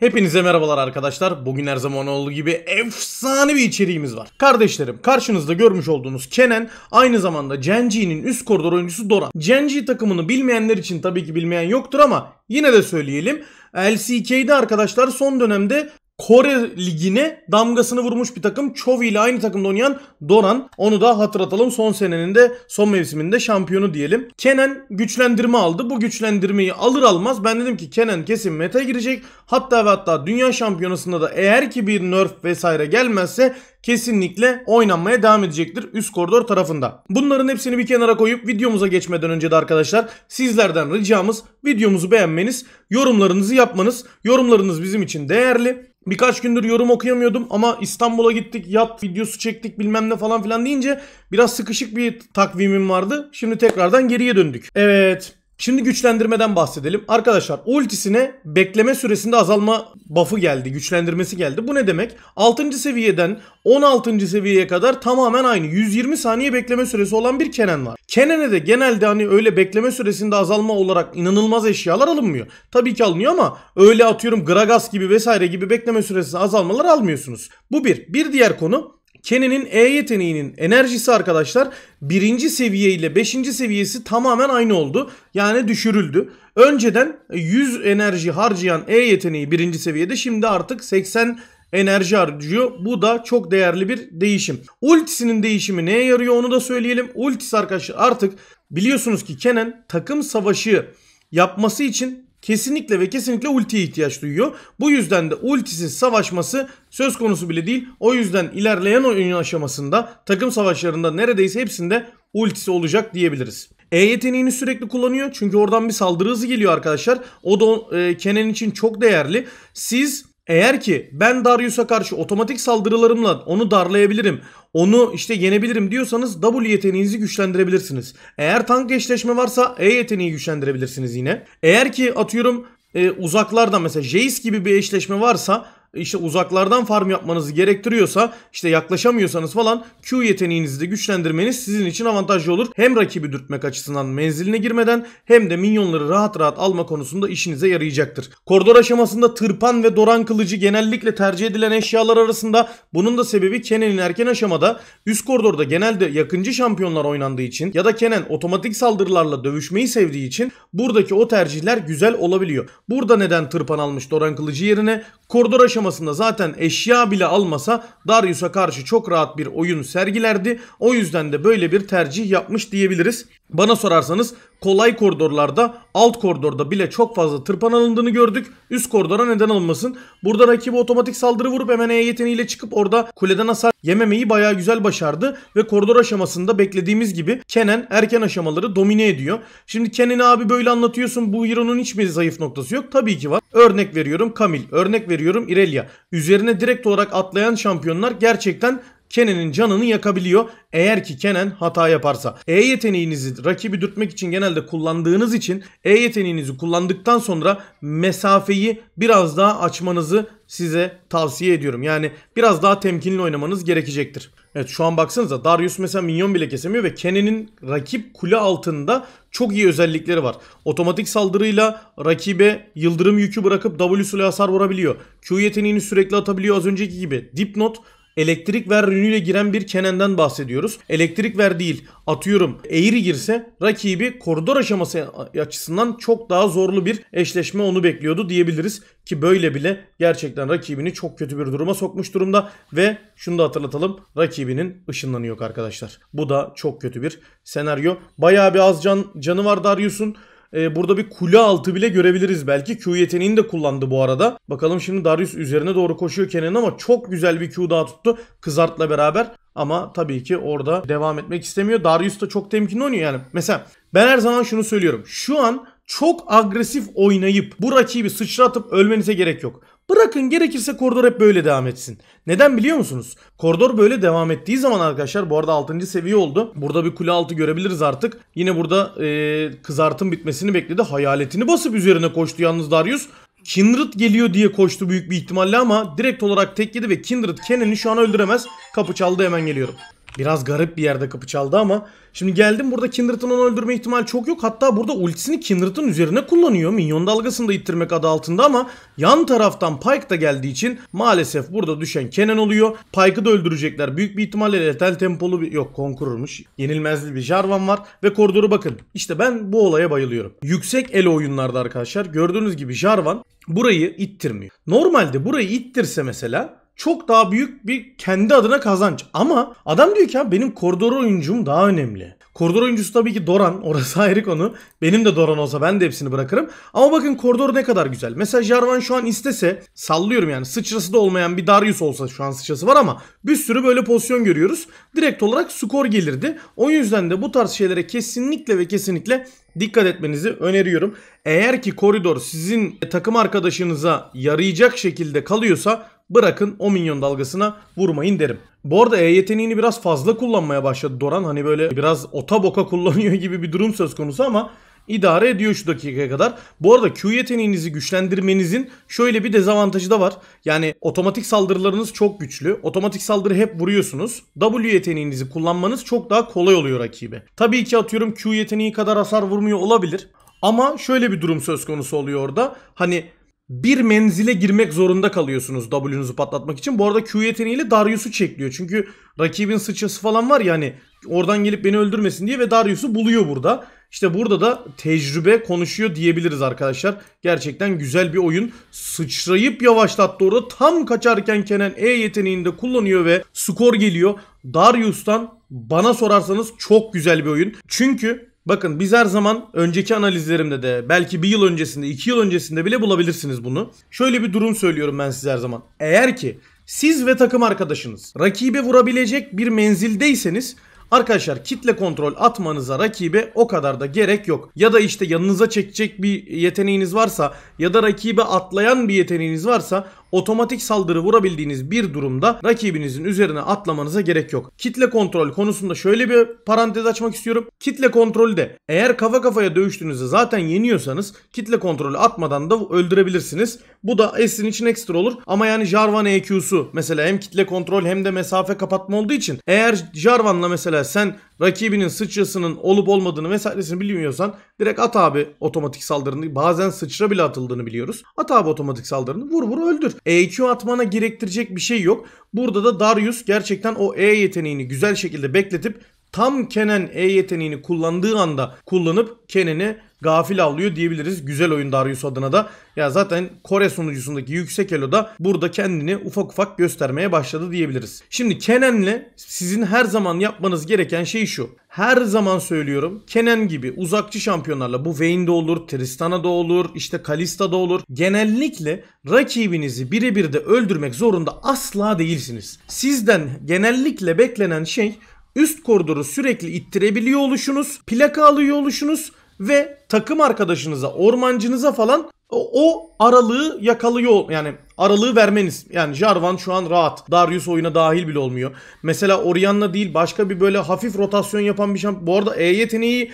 Hepinize merhabalar arkadaşlar. Bugün her zaman olduğu gibi efsane bir içeriğimiz var. Kardeşlerim karşınızda görmüş olduğunuz Kenan aynı zamanda Genji'nin üst koridor oyuncusu Dora. Genji takımını bilmeyenler için tabii ki bilmeyen yoktur ama yine de söyleyelim. LCK'de arkadaşlar son dönemde Kore Ligi'ne damgasını vurmuş bir takım. Chovy ile aynı takımda oynayan Doran, Onu da hatırlatalım. Son senenin de son mevsiminde şampiyonu diyelim. Kenan güçlendirme aldı. Bu güçlendirmeyi alır almaz ben dedim ki Kenan kesin meta girecek. Hatta ve hatta dünya şampiyonasında da eğer ki bir nerf vesaire gelmezse kesinlikle oynanmaya devam edecektir üst koridor tarafında. Bunların hepsini bir kenara koyup videomuza geçmeden önce de arkadaşlar sizlerden ricamız videomuzu beğenmeniz, yorumlarınızı yapmanız. Yorumlarınız bizim için değerli. Birkaç gündür yorum okuyamıyordum ama İstanbul'a gittik, yat videosu çektik bilmem ne falan filan deyince biraz sıkışık bir takvimim vardı. Şimdi tekrardan geriye döndük. Evet, Şimdi güçlendirmeden bahsedelim. Arkadaşlar ultisine bekleme süresinde azalma buff'ı geldi. Güçlendirmesi geldi. Bu ne demek? 6. seviyeden 16. seviyeye kadar tamamen aynı. 120 saniye bekleme süresi olan bir Kenan var. Kenan'e de genelde hani öyle bekleme süresinde azalma olarak inanılmaz eşyalar alınmıyor. Tabii ki alınıyor ama öyle atıyorum Gragas gibi vesaire gibi bekleme süresi azalmalar almıyorsunuz. Bu bir. Bir diğer konu Kenen'in E yeteneğinin enerjisi arkadaşlar birinci seviye ile beşinci seviyesi tamamen aynı oldu. Yani düşürüldü. Önceden 100 enerji harcayan E yeteneği birinci seviyede şimdi artık 80 enerji harcıyor. Bu da çok değerli bir değişim. Ultisinin değişimi neye yarıyor onu da söyleyelim. ultis arkadaşlar artık biliyorsunuz ki Kenan takım savaşı yapması için kesinlikle ve kesinlikle ultiye ihtiyaç duyuyor. Bu yüzden de ultisiz savaşması söz konusu bile değil. O yüzden ilerleyen oyun aşamasında takım savaşlarında neredeyse hepsinde ultisi olacak diyebiliriz. E yeteneğini sürekli kullanıyor çünkü oradan bir saldırı hızı geliyor arkadaşlar. O da e, Kenan için çok değerli. Siz eğer ki ben Darius'a karşı otomatik saldırılarımla onu darlayabilirim, onu işte yenebilirim diyorsanız W yeteneğinizi güçlendirebilirsiniz. Eğer tank eşleşme varsa E yeteneği güçlendirebilirsiniz yine. Eğer ki atıyorum e, uzaklarda mesela Jace gibi bir eşleşme varsa işte uzaklardan farm yapmanızı gerektiriyorsa işte yaklaşamıyorsanız falan Q yeteneğinizi de güçlendirmeniz sizin için avantajlı olur. Hem rakibi dürtmek açısından menziline girmeden hem de minyonları rahat rahat alma konusunda işinize yarayacaktır. Koridor aşamasında tırpan ve doran kılıcı genellikle tercih edilen eşyalar arasında bunun da sebebi Kenen'in erken aşamada üst koridorda genelde yakıncı şampiyonlar oynandığı için ya da Kenen otomatik saldırılarla dövüşmeyi sevdiği için buradaki o tercihler güzel olabiliyor. Burada neden tırpan almış doran kılıcı yerine koridor aşamasında aşamasında zaten eşya bile almasa Darius'a karşı çok rahat bir oyun sergilerdi. O yüzden de böyle bir tercih yapmış diyebiliriz. Bana sorarsanız kolay koridorlarda alt koridorda bile çok fazla tırpan alındığını gördük. Üst koridora neden alınmasın. Burada rakibi otomatik saldırı vurup hemen E yeteneğiyle çıkıp orada kuleden hasar yememeyi bayağı güzel başardı. Ve koridor aşamasında beklediğimiz gibi Kenan erken aşamaları domine ediyor. Şimdi Kenan'ı abi böyle anlatıyorsun bu hero'nun hiç mi zayıf noktası yok? Tabii ki var. Örnek veriyorum Kamil, örnek veriyorum İrelia Üzerine direkt olarak atlayan şampiyonlar gerçekten Kenan'ın canını yakabiliyor eğer ki Kenan hata yaparsa. E yeteneğinizi rakibi dürtmek için genelde kullandığınız için E yeteneğinizi kullandıktan sonra mesafeyi biraz daha açmanızı size tavsiye ediyorum. Yani biraz daha temkinli oynamanız gerekecektir. Evet şu an baksanıza Darius mesela minyon bile kesemiyor ve Kenan'ın rakip kule altında çok iyi özellikleri var. Otomatik saldırıyla rakibe yıldırım yükü bırakıp W ile hasar vurabiliyor. Q yeteneğini sürekli atabiliyor az önceki gibi. Dipnot Elektrik ver rünüyle giren bir Kenen'den bahsediyoruz. Elektrik ver değil atıyorum eğri girse rakibi koridor aşaması açısından çok daha zorlu bir eşleşme onu bekliyordu diyebiliriz. Ki böyle bile gerçekten rakibini çok kötü bir duruma sokmuş durumda ve şunu da hatırlatalım rakibinin ışınlanıyor arkadaşlar. Bu da çok kötü bir senaryo. Bayağı bir az can, canı var Darius'un. Ee, burada bir kule altı bile görebiliriz belki. Q yeteneğini de kullandı bu arada. Bakalım şimdi Darius üzerine doğru koşuyor Kenan ama çok güzel bir Q daha tuttu. Kızart'la beraber. Ama tabii ki orada devam etmek istemiyor. Darius da çok temkinli oynuyor yani. Mesela ben her zaman şunu söylüyorum. Şu an çok agresif oynayıp bu rakibi sıçratıp ölmenize gerek yok. Bırakın gerekirse koridor hep böyle devam etsin. Neden biliyor musunuz? Koridor böyle devam ettiği zaman arkadaşlar bu arada 6. seviye oldu. Burada bir kule altı görebiliriz artık. Yine burada ee, kızartın bitmesini bekledi. Hayaletini basıp üzerine koştu yalnız Darius. Kindred geliyor diye koştu büyük bir ihtimalle ama direkt olarak tek yedi ve Kindred Kenan'i şu an öldüremez. Kapı çaldı hemen geliyorum. Biraz garip bir yerde kapı çaldı ama. Şimdi geldim burada Kindred'ın onu öldürme ihtimali çok yok. Hatta burada ultisini Kindred'ın üzerine kullanıyor. Minyon dalgasını da ittirmek adı altında ama yan taraftan Pyke da geldiği için maalesef burada düşen Kenan oluyor. Pyke'ı da öldürecekler. Büyük bir ihtimalle letal tempolu bir... Yok konkururmuş. Yenilmezli bir Jarvan var ve koridoru bakın. İşte ben bu olaya bayılıyorum. Yüksek ele oyunlarda arkadaşlar gördüğünüz gibi Jarvan burayı ittirmiyor. Normalde burayı ittirse mesela çok daha büyük bir kendi adına kazanç. Ama adam diyor ki benim koridor oyuncum daha önemli. Koridor oyuncusu tabii ki Doran. Orası ayrı konu. Benim de Doran olsa ben de hepsini bırakırım. Ama bakın koridor ne kadar güzel. Mesela Jarvan şu an istese sallıyorum yani sıçrası da olmayan bir Darius olsa şu an sıçrası var ama bir sürü böyle pozisyon görüyoruz. Direkt olarak skor gelirdi. O yüzden de bu tarz şeylere kesinlikle ve kesinlikle dikkat etmenizi öneriyorum. Eğer ki koridor sizin takım arkadaşınıza yarayacak şekilde kalıyorsa bırakın o minyon dalgasına vurmayın derim. Bu arada E yeteneğini biraz fazla kullanmaya başladı Doran. Hani böyle biraz ota boka kullanıyor gibi bir durum söz konusu ama idare ediyor şu dakikaya kadar. Bu arada Q yeteneğinizi güçlendirmenizin şöyle bir dezavantajı da var. Yani otomatik saldırılarınız çok güçlü. Otomatik saldırı hep vuruyorsunuz. W yeteneğinizi kullanmanız çok daha kolay oluyor rakibe. Tabii ki atıyorum Q yeteneği kadar hasar vurmuyor olabilir. Ama şöyle bir durum söz konusu oluyor orada. Hani bir menzile girmek zorunda kalıyorsunuz W'nuzu patlatmak için. Bu arada Q yeteneğiyle Darius'u çekliyor. Çünkü rakibin sıçrası falan var ya hani oradan gelip beni öldürmesin diye ve Darius'u buluyor burada. İşte burada da tecrübe konuşuyor diyebiliriz arkadaşlar. Gerçekten güzel bir oyun. Sıçrayıp yavaşlattı orada. Tam kaçarken Kenan E yeteneğini de kullanıyor ve skor geliyor. Darius'tan bana sorarsanız çok güzel bir oyun. Çünkü Bakın biz her zaman önceki analizlerimde de belki bir yıl öncesinde, iki yıl öncesinde bile bulabilirsiniz bunu. Şöyle bir durum söylüyorum ben size her zaman. Eğer ki siz ve takım arkadaşınız rakibe vurabilecek bir menzildeyseniz Arkadaşlar kitle kontrol atmanıza rakibe o kadar da gerek yok. Ya da işte yanınıza çekecek bir yeteneğiniz varsa ya da rakibe atlayan bir yeteneğiniz varsa otomatik saldırı vurabildiğiniz bir durumda rakibinizin üzerine atlamanıza gerek yok. Kitle kontrol konusunda şöyle bir parantez açmak istiyorum. Kitle kontrolde eğer kafa kafaya dövüştüğünüzde zaten yeniyorsanız kitle kontrolü atmadan da öldürebilirsiniz. Bu da S'in için ekstra olur ama yani Jarvan EQ'su mesela hem kitle kontrol hem de mesafe kapatma olduğu için eğer Jarvan'la mesela mesela sen rakibinin sıçrasının olup olmadığını vesairesini bilmiyorsan direkt at abi otomatik saldırını bazen sıçra bile atıldığını biliyoruz. At abi otomatik saldırını vur vur öldür. EQ atmana gerektirecek bir şey yok. Burada da Darius gerçekten o E yeteneğini güzel şekilde bekletip tam Kenen E yeteneğini kullandığı anda kullanıp Kenen'i gafil alıyor diyebiliriz. Güzel oyun Darius adına da. Ya zaten Kore sunucusundaki yüksek elo da burada kendini ufak ufak göstermeye başladı diyebiliriz. Şimdi Kenen'le sizin her zaman yapmanız gereken şey şu. Her zaman söylüyorum Kenen gibi uzakçı şampiyonlarla bu Vayne'de olur, Tristana'da olur, işte Kalista'da olur. Genellikle rakibinizi birebir de öldürmek zorunda asla değilsiniz. Sizden genellikle beklenen şey üst koridoru sürekli ittirebiliyor oluşunuz, plaka alıyor oluşunuz ve takım arkadaşınıza, ormancınıza falan o, o aralığı yakalıyor yani aralığı vermeniz. Yani Jarvan şu an rahat. Darius oyuna dahil bile olmuyor. Mesela Orianna değil başka bir böyle hafif rotasyon yapan bir şampiyon. Bu arada E yeteneği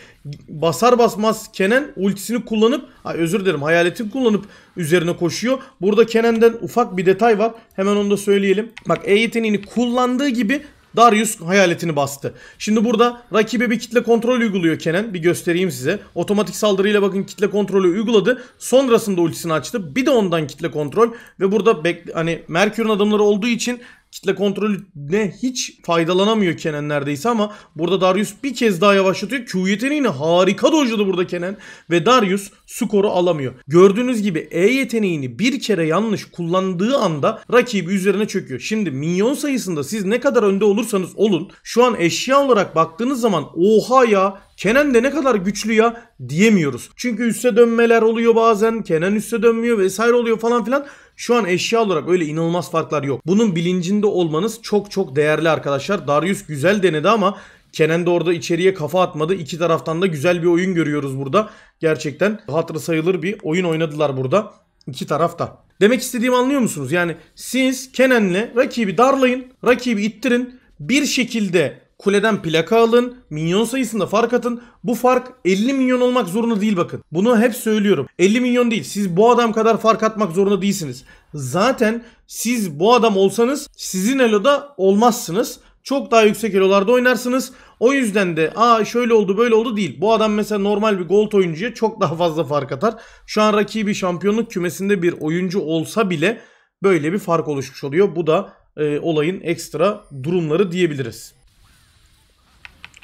basar basmaz Kenen ultisini kullanıp ay özür dilerim hayaletini kullanıp üzerine koşuyor. Burada Kenenden ufak bir detay var. Hemen onu da söyleyelim. Bak E yeteneğini kullandığı gibi Darius hayaletini bastı. Şimdi burada rakibe bir kitle kontrol uyguluyor Kenan. Bir göstereyim size. Otomatik saldırıyla bakın kitle kontrolü uyguladı. Sonrasında ultisini açtı. Bir de ondan kitle kontrol ve burada hani Merkür'ün adımları olduğu için kitle kontrolüne hiç faydalanamıyor Kenen neredeyse ama burada Darius bir kez daha yavaşlatıyor. Q yeteneğini harika dojladı burada Kenen ve Darius skoru alamıyor. Gördüğünüz gibi E yeteneğini bir kere yanlış kullandığı anda rakibi üzerine çöküyor. Şimdi minyon sayısında siz ne kadar önde olursanız olun şu an eşya olarak baktığınız zaman oha ya Kenan de ne kadar güçlü ya diyemiyoruz. Çünkü üste dönmeler oluyor bazen. Kenan üste dönmüyor vesaire oluyor falan filan. Şu an eşya olarak öyle inanılmaz farklar yok. Bunun bilincinde olmanız çok çok değerli arkadaşlar. Darius güzel denedi ama Kenan de orada içeriye kafa atmadı. İki taraftan da güzel bir oyun görüyoruz burada. Gerçekten hatırı sayılır bir oyun oynadılar burada. İki tarafta. Demek istediğimi anlıyor musunuz? Yani siz Kenan'le rakibi darlayın, rakibi ittirin. Bir şekilde Kuleden plaka alın, milyon sayısında fark atın. Bu fark 50 milyon olmak zorunda değil bakın. Bunu hep söylüyorum. 50 milyon değil. Siz bu adam kadar fark atmak zorunda değilsiniz. Zaten siz bu adam olsanız sizin eloda olmazsınız. Çok daha yüksek elolarda oynarsınız. O yüzden de aa şöyle oldu böyle oldu değil. Bu adam mesela normal bir gold oyuncuya çok daha fazla fark atar. Şu an rakibi şampiyonluk kümesinde bir oyuncu olsa bile böyle bir fark oluşmuş oluyor. Bu da e, olayın ekstra durumları diyebiliriz.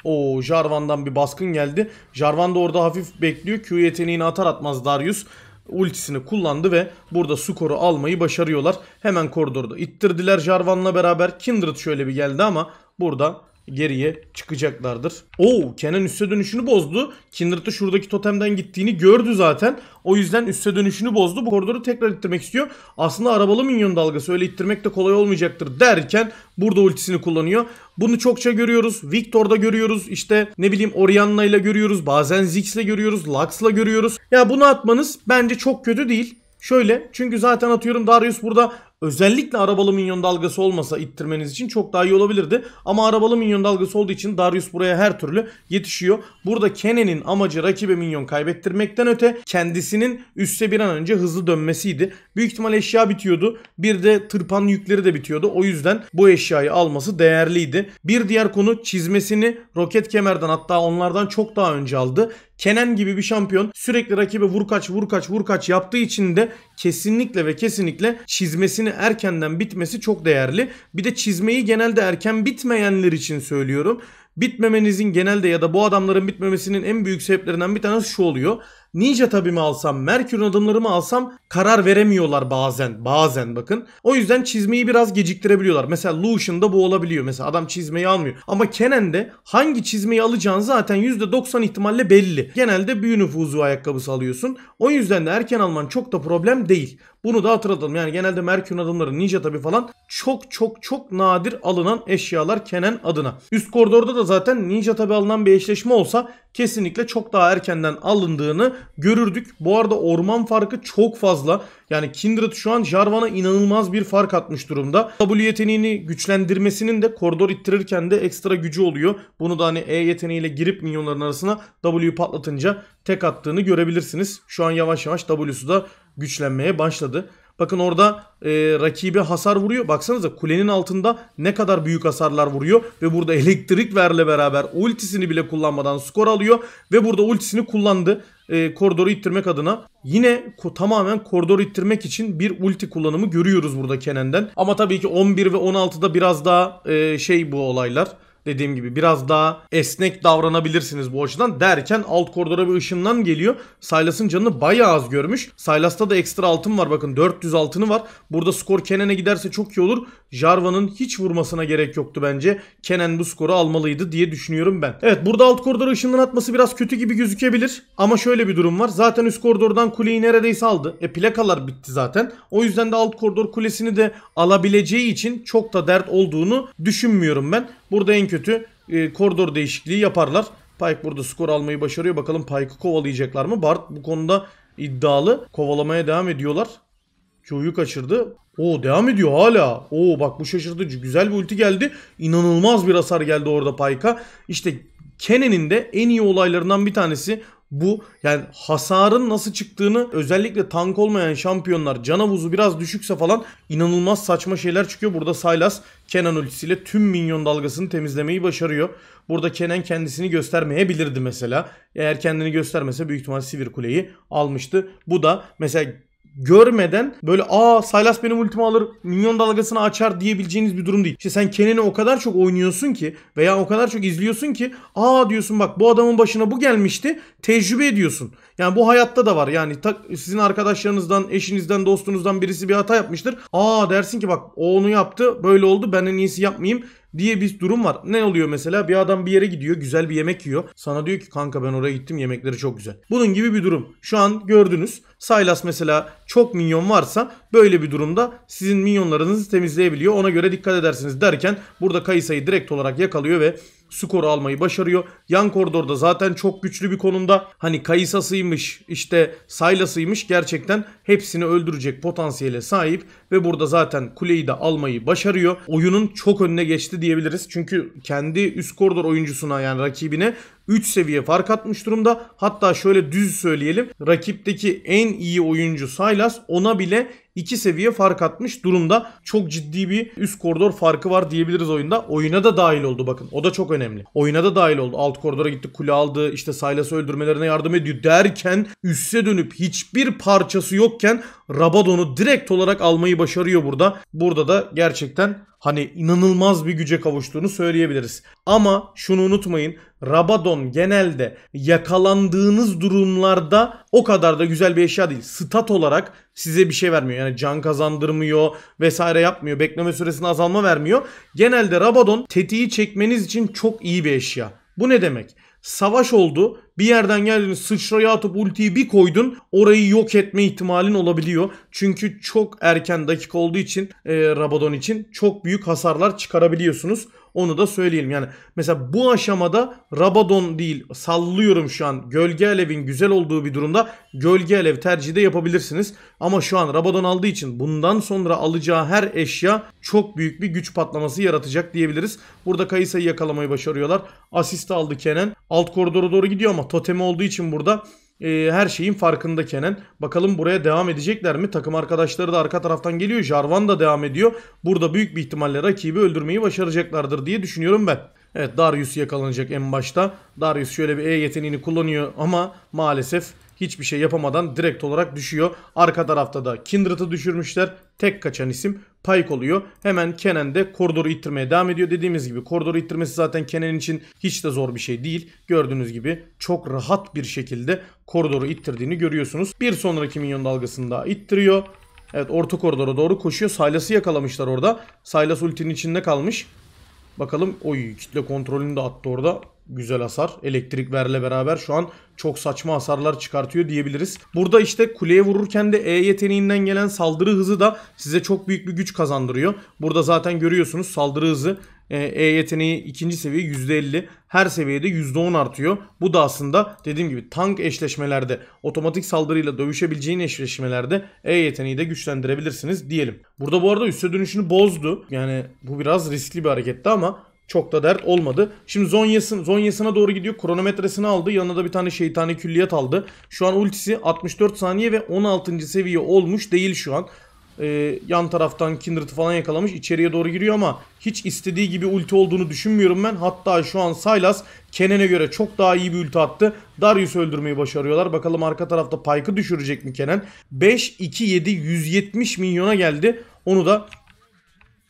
O Jarvan'dan bir baskın geldi. Jarvan da orada hafif bekliyor. Q yeteneğini atar atmaz Darius ultisini kullandı ve burada skoru almayı başarıyorlar. Hemen koridorda ittirdiler Jarvan'la beraber. Kindred şöyle bir geldi ama burada geriye çıkacaklardır. Oo Kenan üste dönüşünü bozdu. Kindred'ı şuradaki totemden gittiğini gördü zaten. O yüzden üste dönüşünü bozdu. Bu koridoru tekrar ittirmek istiyor. Aslında arabalı minyon dalgası öyle ittirmek de kolay olmayacaktır derken burada ultisini kullanıyor. Bunu çokça görüyoruz. Victor'da görüyoruz. İşte ne bileyim Orianna ile görüyoruz. Bazen Ziggs'le görüyoruz. Lux'la görüyoruz. Ya bunu atmanız bence çok kötü değil. Şöyle çünkü zaten atıyorum Darius burada özellikle arabalı minyon dalgası olmasa ittirmeniz için çok daha iyi olabilirdi. Ama arabalı minyon dalgası olduğu için Darius buraya her türlü yetişiyor. Burada Kenen'in amacı rakibe minyon kaybettirmekten öte kendisinin üste bir an önce hızlı dönmesiydi. Büyük ihtimal eşya bitiyordu. Bir de tırpan yükleri de bitiyordu. O yüzden bu eşyayı alması değerliydi. Bir diğer konu çizmesini roket kemerden hatta onlardan çok daha önce aldı. Kenan gibi bir şampiyon sürekli rakibe vur kaç vur kaç vur kaç yaptığı için de kesinlikle ve kesinlikle çizmesini erkenden bitmesi çok değerli. Bir de çizmeyi genelde erken bitmeyenler için söylüyorum. Bitmemenizin genelde ya da bu adamların bitmemesinin en büyük sebeplerinden bir tanesi şu oluyor. Ninja tabi mi alsam, Merkür'ün adımlarımı alsam karar veremiyorlar bazen. Bazen bakın. O yüzden çizmeyi biraz geciktirebiliyorlar. Mesela Lucian'da bu olabiliyor. Mesela adam çizmeyi almıyor. Ama Kenen'de hangi çizmeyi alacağın zaten %90 ihtimalle belli. Genelde büyü nüfuzu ayakkabısı alıyorsun. O yüzden de erken alman çok da problem değil. Bunu da hatırlatalım. Yani genelde Merkür'ün adımları Ninja tabi falan çok çok çok nadir alınan eşyalar Kenen adına. Üst koridorda da zaten Ninja tabi alınan bir eşleşme olsa kesinlikle çok daha erkenden alındığını görürdük. Bu arada orman farkı çok fazla. Yani Kindred şu an Jarvan'a inanılmaz bir fark atmış durumda. W yeteneğini güçlendirmesinin de koridor ittirirken de ekstra gücü oluyor. Bunu da hani E yeteneğiyle girip minyonların arasına W patlatınca tek attığını görebilirsiniz. Şu an yavaş yavaş W'su da güçlenmeye başladı. Bakın orada e, rakibe hasar vuruyor. Baksanıza kulenin altında ne kadar büyük hasarlar vuruyor. Ve burada elektrik verle beraber ultisini bile kullanmadan skor alıyor. Ve burada ultisini kullandı. E, koridoru ittirmek adına. Yine ko tamamen koridoru ittirmek için bir ulti kullanımı görüyoruz burada Kenen'den. Ama tabii ki 11 ve 16'da biraz daha e, şey bu olaylar Dediğim gibi biraz daha esnek davranabilirsiniz bu açıdan derken alt koridora bir ışından geliyor. Saylasın canını bayağı az görmüş. Saylas'ta da ekstra altın var bakın 400 altını var. Burada skor Kenene giderse çok iyi olur. Jarvan'ın hiç vurmasına gerek yoktu bence. Kenen bu skoru almalıydı diye düşünüyorum ben. Evet burada alt koridora ışından atması biraz kötü gibi gözükebilir. Ama şöyle bir durum var. Zaten üst koridordan kuleyi neredeyse aldı. E plakalar bitti zaten. O yüzden de alt koridor kulesini de alabileceği için çok da dert olduğunu düşünmüyorum ben. Burada en kötü e, koridor değişikliği yaparlar. Pike burada skor almayı başarıyor. Bakalım Pike'ı kovalayacaklar mı? Bart bu konuda iddialı. Kovalamaya devam ediyorlar. Q'yu kaçırdı. Oo devam ediyor hala. Oo bak bu şaşırtıcı. Güzel bir ulti geldi. İnanılmaz bir hasar geldi orada Pike'a. İşte Kenen'in de en iyi olaylarından bir tanesi bu yani hasarın nasıl çıktığını özellikle tank olmayan şampiyonlar can havuzu biraz düşükse falan inanılmaz saçma şeyler çıkıyor. Burada Saylas Kenan ultisiyle tüm minyon dalgasını temizlemeyi başarıyor. Burada Kenan kendisini göstermeyebilirdi mesela. Eğer kendini göstermese büyük ihtimal Sivir Kule'yi almıştı. Bu da mesela görmeden böyle aa Silas benim ultimi alır minyon dalgasını açar diyebileceğiniz bir durum değil. İşte sen Kenan'ı o kadar çok oynuyorsun ki veya o kadar çok izliyorsun ki aa diyorsun bak bu adamın başına bu gelmişti tecrübe ediyorsun. Yani bu hayatta da var yani ta, sizin arkadaşlarınızdan eşinizden dostunuzdan birisi bir hata yapmıştır. Aa dersin ki bak o onu yaptı böyle oldu ben en iyisi yapmayayım diye bir durum var. Ne oluyor mesela? Bir adam bir yere gidiyor, güzel bir yemek yiyor. Sana diyor ki kanka ben oraya gittim yemekleri çok güzel. Bunun gibi bir durum. Şu an gördünüz. Saylas mesela çok minyon varsa Böyle bir durumda sizin minyonlarınızı temizleyebiliyor. Ona göre dikkat edersiniz derken burada Kayısa'yı direkt olarak yakalıyor ve skoru almayı başarıyor. Yan koridorda zaten çok güçlü bir konumda. Hani Kayısasıymış, işte Saylasıymış gerçekten hepsini öldürecek potansiyele sahip ve burada zaten kuleyi de almayı başarıyor. Oyunun çok önüne geçti diyebiliriz. Çünkü kendi üst koridor oyuncusuna yani rakibine 3 seviye fark atmış durumda. Hatta şöyle düz söyleyelim. Rakipteki en iyi oyuncu Saylas ona bile 2 seviye fark atmış durumda. Çok ciddi bir üst koridor farkı var diyebiliriz oyunda. Oyuna da dahil oldu bakın. O da çok önemli. Oyuna da dahil oldu. Alt koridora gitti kule aldı. İşte Saylas'ı öldürmelerine yardım ediyor derken üste dönüp hiçbir parçası yokken Rabadon'u direkt olarak almayı başarıyor burada. Burada da gerçekten hani inanılmaz bir güce kavuştuğunu söyleyebiliriz. Ama şunu unutmayın Rabadon genelde yakalandığınız durumlarda o kadar da güzel bir eşya değil. Stat olarak size bir şey vermiyor. Yani can kazandırmıyor vesaire yapmıyor. Bekleme süresine azalma vermiyor. Genelde Rabadon tetiği çekmeniz için çok iyi bir eşya. Bu ne demek? Savaş oldu bir yerden geldin sıçraya atıp ultiyi bir koydun orayı yok etme ihtimalin olabiliyor. Çünkü çok erken dakika olduğu için e, Rabadon için çok büyük hasarlar çıkarabiliyorsunuz. Onu da söyleyelim. Yani mesela bu aşamada Rabadon değil sallıyorum şu an gölge alevin güzel olduğu bir durumda gölge alev tercihi de yapabilirsiniz. Ama şu an Rabadon aldığı için bundan sonra alacağı her eşya çok büyük bir güç patlaması yaratacak diyebiliriz. Burada Kayısa'yı yakalamayı başarıyorlar. Asist aldı Kenan. Alt koridora doğru gidiyor ama totemi olduğu için burada e, her şeyin farkında Kenan. Bakalım buraya devam edecekler mi? Takım arkadaşları da arka taraftan geliyor. Jarvan da devam ediyor. Burada büyük bir ihtimalle rakibi öldürmeyi başaracaklardır diye düşünüyorum ben. Evet Darius yakalanacak en başta. Darius şöyle bir E yeteneğini kullanıyor ama maalesef hiçbir şey yapamadan direkt olarak düşüyor. Arka tarafta da Kindred'ı düşürmüşler. Tek kaçan isim Pike oluyor. Hemen Kenan de koridoru ittirmeye devam ediyor. Dediğimiz gibi koridoru ittirmesi zaten Kenan için hiç de zor bir şey değil. Gördüğünüz gibi çok rahat bir şekilde koridoru ittirdiğini görüyorsunuz. Bir sonraki minyon dalgasında ittiriyor. Evet orta koridora doğru koşuyor. Saylas'ı yakalamışlar orada. Saylas ultinin içinde kalmış. Bakalım oy kitle kontrolünü de attı orada güzel hasar. Elektrik verle beraber şu an çok saçma hasarlar çıkartıyor diyebiliriz. Burada işte kuleye vururken de E yeteneğinden gelen saldırı hızı da size çok büyük bir güç kazandırıyor. Burada zaten görüyorsunuz saldırı hızı e, e yeteneği ikinci seviye %50 her seviyede %10 artıyor. Bu da aslında dediğim gibi tank eşleşmelerde otomatik saldırıyla dövüşebileceğin eşleşmelerde E yeteneği de güçlendirebilirsiniz diyelim. Burada bu arada üste dönüşünü bozdu. Yani bu biraz riskli bir hareketti ama çok da dert olmadı. Şimdi Zonya'sın, Zonya'sına doğru gidiyor. Kronometresini aldı. Yanına da bir tane şeytani külliyat aldı. Şu an ultisi 64 saniye ve 16. seviye olmuş değil şu an. Ee, yan taraftan Kindred'ı falan yakalamış. İçeriye doğru giriyor ama hiç istediği gibi ulti olduğunu düşünmüyorum ben. Hatta şu an Sylas Kenen'e göre çok daha iyi bir ulti attı. Darius öldürmeyi başarıyorlar. Bakalım arka tarafta Pike'ı düşürecek mi Kenen? 5-2-7 170 milyona geldi. Onu da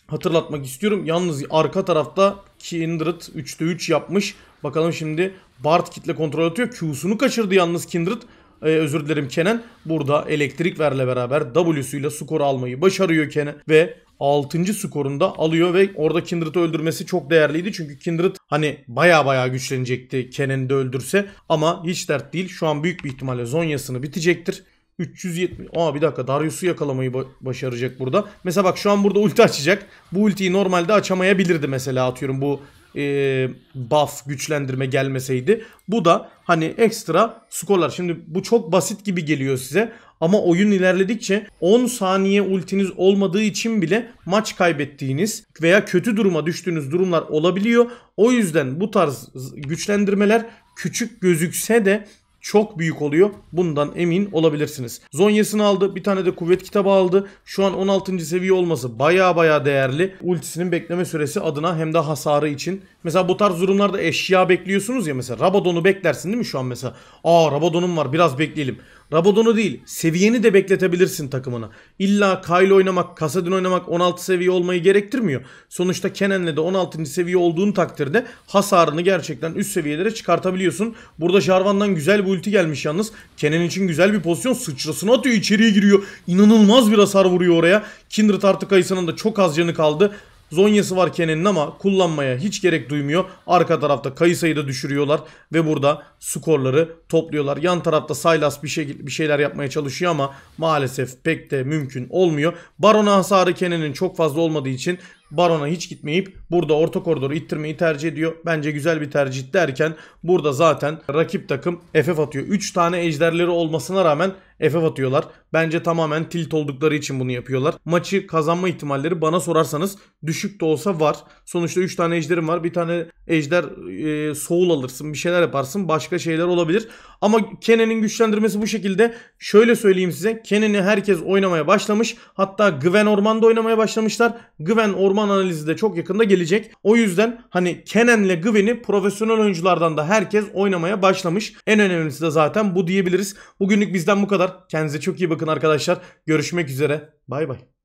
hatırlatmak istiyorum. Yalnız arka tarafta Kindred 3'te 3 yapmış. Bakalım şimdi Bart kitle kontrol atıyor. Q'sunu kaçırdı yalnız Kindred. Ee, özür dilerim Kenan. Burada elektrik verle beraber W'suyla skoru almayı başarıyor Kenan. Ve 6. skorunda alıyor ve orada Kindred'ı öldürmesi çok değerliydi. Çünkü Kindred hani baya baya güçlenecekti Kenan'ı da öldürse. Ama hiç dert değil. Şu an büyük bir ihtimalle Zonya'sını bitecektir. 370. Aa bir dakika Darius'u yakalamayı başaracak burada. Mesela bak şu an burada ulti açacak. Bu ultiyi normalde açamayabilirdi mesela atıyorum bu e, buff güçlendirme gelmeseydi. Bu da hani ekstra skorlar. Şimdi bu çok basit gibi geliyor size ama oyun ilerledikçe 10 saniye ultiniz olmadığı için bile maç kaybettiğiniz veya kötü duruma düştüğünüz durumlar olabiliyor. O yüzden bu tarz güçlendirmeler küçük gözükse de çok büyük oluyor. Bundan emin olabilirsiniz. Zonyasını aldı. Bir tane de kuvvet kitabı aldı. Şu an 16. seviye olması baya baya değerli. Ultisinin bekleme süresi adına hem de hasarı için. Mesela bu tarz durumlarda eşya bekliyorsunuz ya mesela. Rabadon'u beklersin değil mi şu an mesela? Aa Rabadon'um var biraz bekleyelim. Rabadon'u değil seviyeni de bekletebilirsin takımına. İlla Kyle oynamak, Kasadin oynamak 16 seviye olmayı gerektirmiyor. Sonuçta Kenan'le de 16. seviye olduğun takdirde hasarını gerçekten üst seviyelere çıkartabiliyorsun. Burada Jarvan'dan güzel bir ulti gelmiş yalnız. Kenan için güzel bir pozisyon sıçrasını atıyor içeriye giriyor. İnanılmaz bir hasar vuruyor oraya. Kindred artık ayısının da çok az canı kaldı. Zonya'sı var Kenan'ın ama kullanmaya hiç gerek duymuyor. Arka tarafta Kayısa'yı da düşürüyorlar ve burada skorları topluyorlar. Yan tarafta Silas bir, şey, bir şeyler yapmaya çalışıyor ama maalesef pek de mümkün olmuyor. Baron'a hasarı Kenan'ın çok fazla olmadığı için Baron'a hiç gitmeyip burada orta koridoru ittirmeyi tercih ediyor. Bence güzel bir tercih derken burada zaten rakip takım FF atıyor. 3 tane ejderleri olmasına rağmen FF atıyorlar. Bence tamamen tilt oldukları için bunu yapıyorlar. Maçı kazanma ihtimalleri bana sorarsanız düşük de olsa var. Sonuçta 3 tane ejderim var. Bir tane ejder e, soğul alırsın. Bir şeyler yaparsın. Başka şeyler olabilir. Ama Kenen'in güçlendirmesi bu şekilde. Şöyle söyleyeyim size. Kenen'i herkes oynamaya başlamış. Hatta Gwen Orman'da oynamaya başlamışlar. Gwen Orman analizi de çok yakında gelecek. O yüzden hani Kenen'le Gwen'i profesyonel oyunculardan da herkes oynamaya başlamış. En önemlisi de zaten bu diyebiliriz. Bugünlük bizden bu kadar kadar kendinize çok iyi bakın arkadaşlar. Görüşmek üzere. Bay bay.